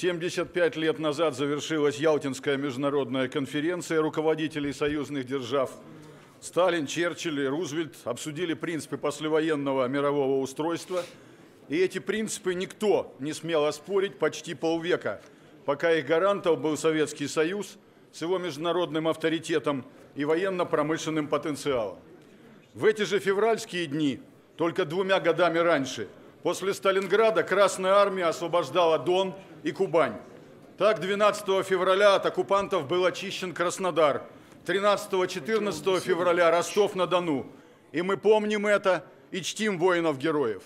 75 лет назад завершилась Ялтинская международная конференция руководителей союзных держав. Сталин, Черчилль и Рузвельт обсудили принципы послевоенного мирового устройства, и эти принципы никто не смел оспорить почти полвека, пока их гарантов был Советский Союз с его международным авторитетом и военно-промышленным потенциалом. В эти же февральские дни, только двумя годами раньше, после Сталинграда Красная Армия освобождала Дон – и Кубань. Так, 12 февраля от оккупантов был очищен Краснодар, 13-14 февраля Ростов-на-Дону. И мы помним это и чтим воинов-героев.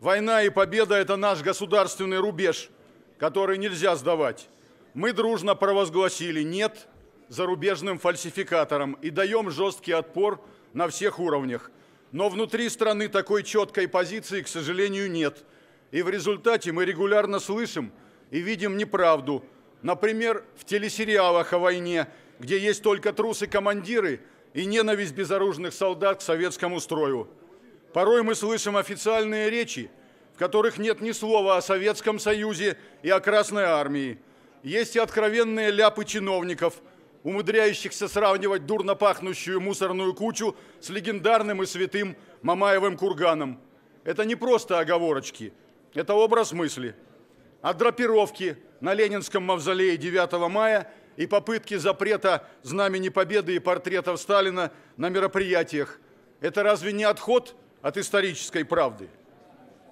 Война и победа – это наш государственный рубеж, который нельзя сдавать. Мы дружно провозгласили «нет» зарубежным фальсификаторам и даем жесткий отпор на всех уровнях. Но внутри страны такой четкой позиции, к сожалению, нет. И в результате мы регулярно слышим – и видим неправду. Например, в телесериалах о войне, где есть только трусы-командиры и ненависть безоружных солдат к советскому строю. Порой мы слышим официальные речи, в которых нет ни слова о Советском Союзе и о Красной Армии. Есть и откровенные ляпы чиновников, умудряющихся сравнивать дурно пахнущую мусорную кучу с легендарным и святым Мамаевым курганом. Это не просто оговорочки, это образ мысли – от драпировки на Ленинском мавзолее 9 мая и попытки запрета знамени Победы и портретов Сталина на мероприятиях. Это разве не отход от исторической правды?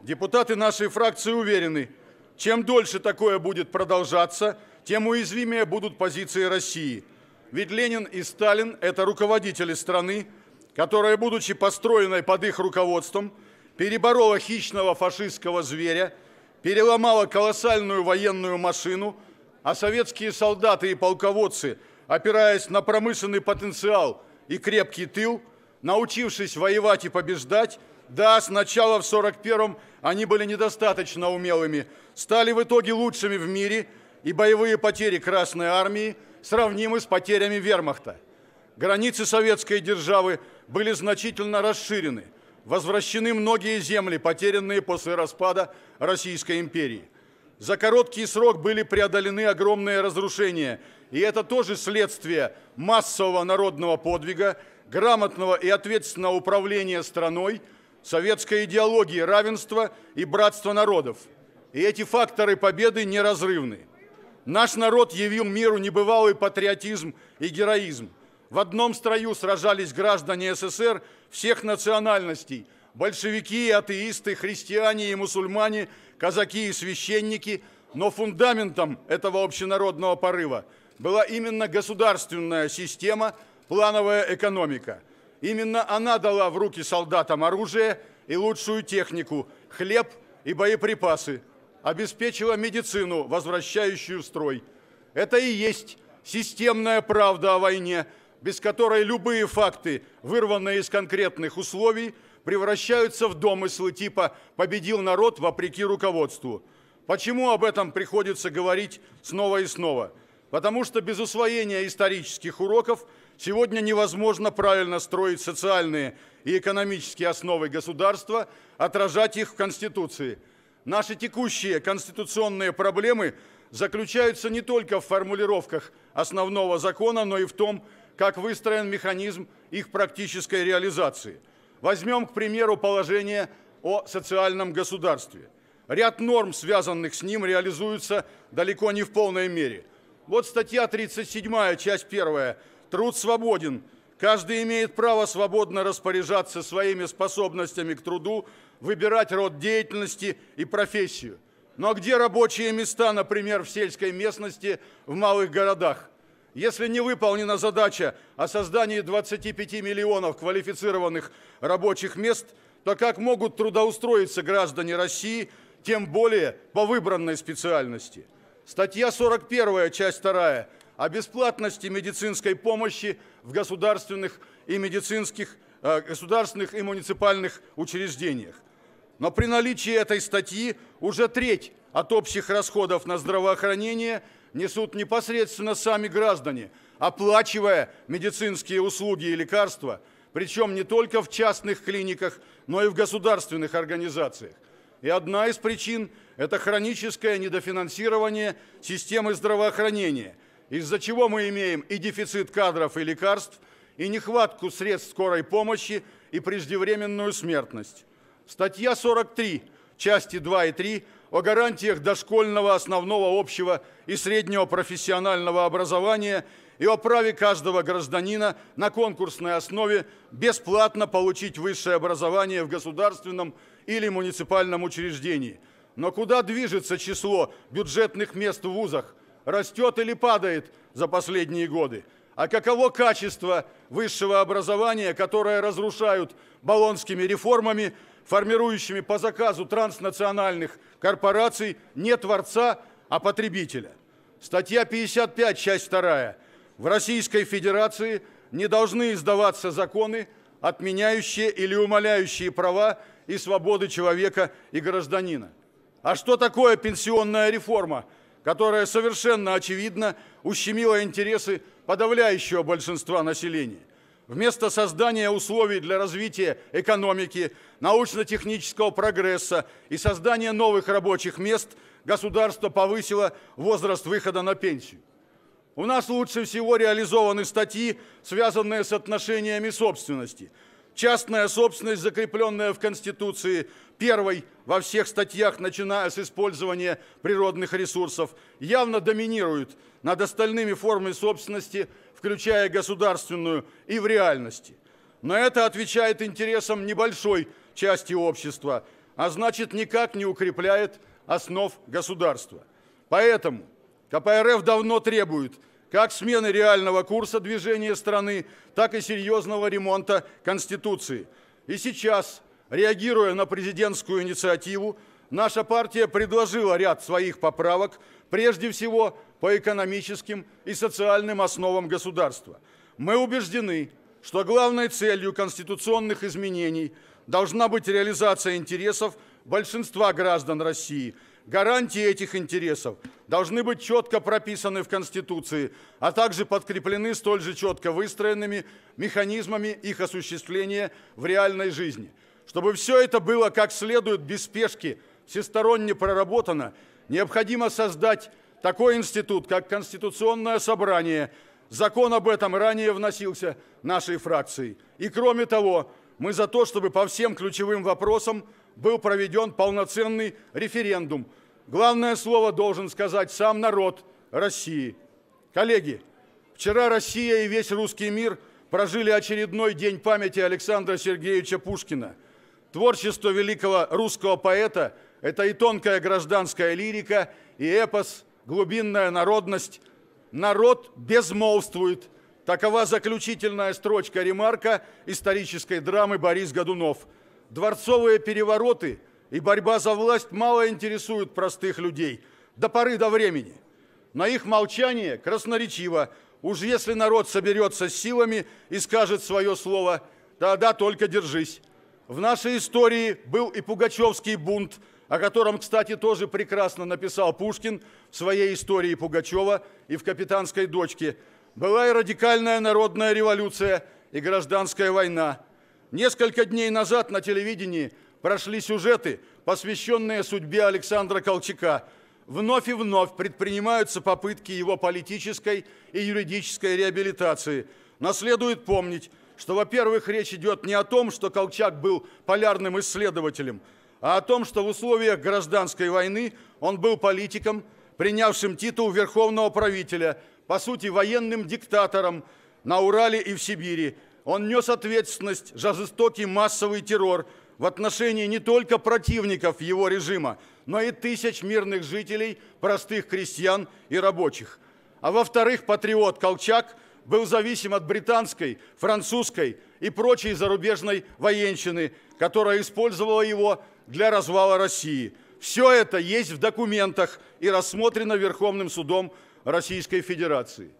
Депутаты нашей фракции уверены, чем дольше такое будет продолжаться, тем уязвимее будут позиции России. Ведь Ленин и Сталин – это руководители страны, которая, будучи построенной под их руководством, переборола хищного фашистского зверя – переломала колоссальную военную машину, а советские солдаты и полководцы, опираясь на промышленный потенциал и крепкий тыл, научившись воевать и побеждать, да, сначала в 41-м они были недостаточно умелыми, стали в итоге лучшими в мире, и боевые потери Красной Армии сравнимы с потерями вермахта. Границы советской державы были значительно расширены – возвращены многие земли, потерянные после распада Российской империи. За короткий срок были преодолены огромные разрушения, и это тоже следствие массового народного подвига, грамотного и ответственного управления страной, советской идеологии равенства и братства народов. И эти факторы победы неразрывны. Наш народ явил миру небывалый патриотизм и героизм в одном строю сражались граждане СССР всех национальностей – большевики и атеисты, христиане и мусульмане, казаки и священники, но фундаментом этого общенародного порыва была именно государственная система, плановая экономика. Именно она дала в руки солдатам оружие и лучшую технику, хлеб и боеприпасы, обеспечила медицину, возвращающую строй. Это и есть системная правда о войне – без которой любые факты, вырванные из конкретных условий, превращаются в домыслы типа «победил народ вопреки руководству». Почему об этом приходится говорить снова и снова? Потому что без усвоения исторических уроков сегодня невозможно правильно строить социальные и экономические основы государства, отражать их в Конституции. Наши текущие конституционные проблемы заключаются не только в формулировках основного закона, но и в том, как выстроен механизм их практической реализации. Возьмем, к примеру, положение о социальном государстве. Ряд норм, связанных с ним, реализуются далеко не в полной мере. Вот статья 37, часть 1. Труд свободен. Каждый имеет право свободно распоряжаться своими способностями к труду, выбирать род деятельности и профессию. Но где рабочие места, например, в сельской местности, в малых городах? Если не выполнена задача о создании 25 миллионов квалифицированных рабочих мест, то как могут трудоустроиться граждане России, тем более по выбранной специальности? Статья 41, часть 2 о бесплатности медицинской помощи в государственных и медицинских э, государственных и муниципальных учреждениях. Но при наличии этой статьи уже треть от общих расходов на здравоохранение несут непосредственно сами граждане, оплачивая медицинские услуги и лекарства, причем не только в частных клиниках, но и в государственных организациях. И одна из причин – это хроническое недофинансирование системы здравоохранения, из-за чего мы имеем и дефицит кадров и лекарств, и нехватку средств скорой помощи, и преждевременную смертность. Статья 43, части 2 и 3 о гарантиях дошкольного, основного, общего и среднего профессионального образования и о праве каждого гражданина на конкурсной основе бесплатно получить высшее образование в государственном или муниципальном учреждении. Но куда движется число бюджетных мест в вузах? Растет или падает за последние годы? А каково качество высшего образования, которое разрушают баллонскими реформами, формирующими по заказу транснациональных корпораций не творца, а потребителя. Статья 55, часть 2. В Российской Федерации не должны издаваться законы, отменяющие или умаляющие права и свободы человека и гражданина. А что такое пенсионная реформа, которая совершенно очевидно ущемила интересы подавляющего большинства населения – вместо создания условий для развития экономики, научно-технического прогресса и создания новых рабочих мест государство повысило возраст выхода на пенсию. У нас лучше всего реализованы статьи, связанные с отношениями собственности – частная собственность, закрепленная в Конституции, первой во всех статьях, начиная с использования природных ресурсов, явно доминирует над остальными формами собственности, включая государственную, и в реальности. Но это отвечает интересам небольшой части общества, а значит никак не укрепляет основ государства. Поэтому КПРФ давно требует как смены реального курса движения страны, так и серьезного ремонта Конституции. И сейчас, реагируя на президентскую инициативу, наша партия предложила ряд своих поправок, прежде всего по экономическим и социальным основам государства. Мы убеждены, что главной целью конституционных изменений должна быть реализация интересов большинства граждан России – Гарантии этих интересов должны быть четко прописаны в Конституции, а также подкреплены столь же четко выстроенными механизмами их осуществления в реальной жизни. Чтобы все это было как следует, без спешки, всесторонне проработано, необходимо создать такой институт, как Конституционное собрание. Закон об этом ранее вносился нашей фракцией. И кроме того, мы за то, чтобы по всем ключевым вопросам – был проведен полноценный референдум. Главное слово должен сказать сам народ России. Коллеги, вчера Россия и весь русский мир прожили очередной день памяти Александра Сергеевича Пушкина. Творчество великого русского поэта – это и тонкая гражданская лирика, и эпос, глубинная народность. Народ безмолвствует. Такова заключительная строчка ремарка исторической драмы «Борис Годунов» дворцовые перевороты и борьба за власть мало интересуют простых людей до поры до времени. На их молчание красноречиво, уж если народ соберется силами и скажет свое слово, тогда только держись. В нашей истории был и Пугачевский бунт, о котором, кстати, тоже прекрасно написал Пушкин в своей истории Пугачева и в «Капитанской дочке». Была и радикальная народная революция, и гражданская война – Несколько дней назад на телевидении прошли сюжеты, посвященные судьбе Александра Колчака. Вновь и вновь предпринимаются попытки его политической и юридической реабилитации. Но следует помнить, что, во-первых, речь идет не о том, что Колчак был полярным исследователем, а о том, что в условиях гражданской войны он был политиком, принявшим титул верховного правителя, по сути, военным диктатором на Урале и в Сибири – он нес ответственность за жестокий массовый террор в отношении не только противников его режима, но и тысяч мирных жителей, простых крестьян и рабочих. А во-вторых, патриот Колчак был зависим от британской, французской и прочей зарубежной военщины, которая использовала его для развала России. Все это есть в документах и рассмотрено Верховным судом Российской Федерации.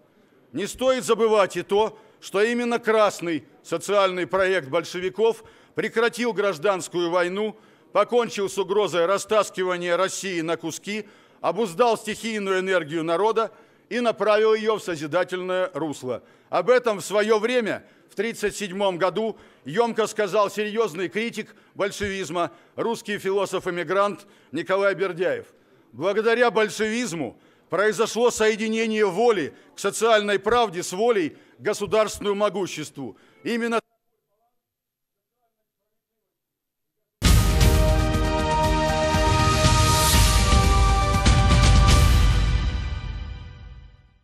Не стоит забывать и то, что именно красный социальный проект большевиков прекратил гражданскую войну, покончил с угрозой растаскивания России на куски, обуздал стихийную энергию народа и направил ее в созидательное русло. Об этом в свое время, в 1937 году, емко сказал серьезный критик большевизма, русский философ-эмигрант Николай Бердяев. Благодаря большевизму произошло соединение воли к социальной правде с волей – государственному могуществу. Именно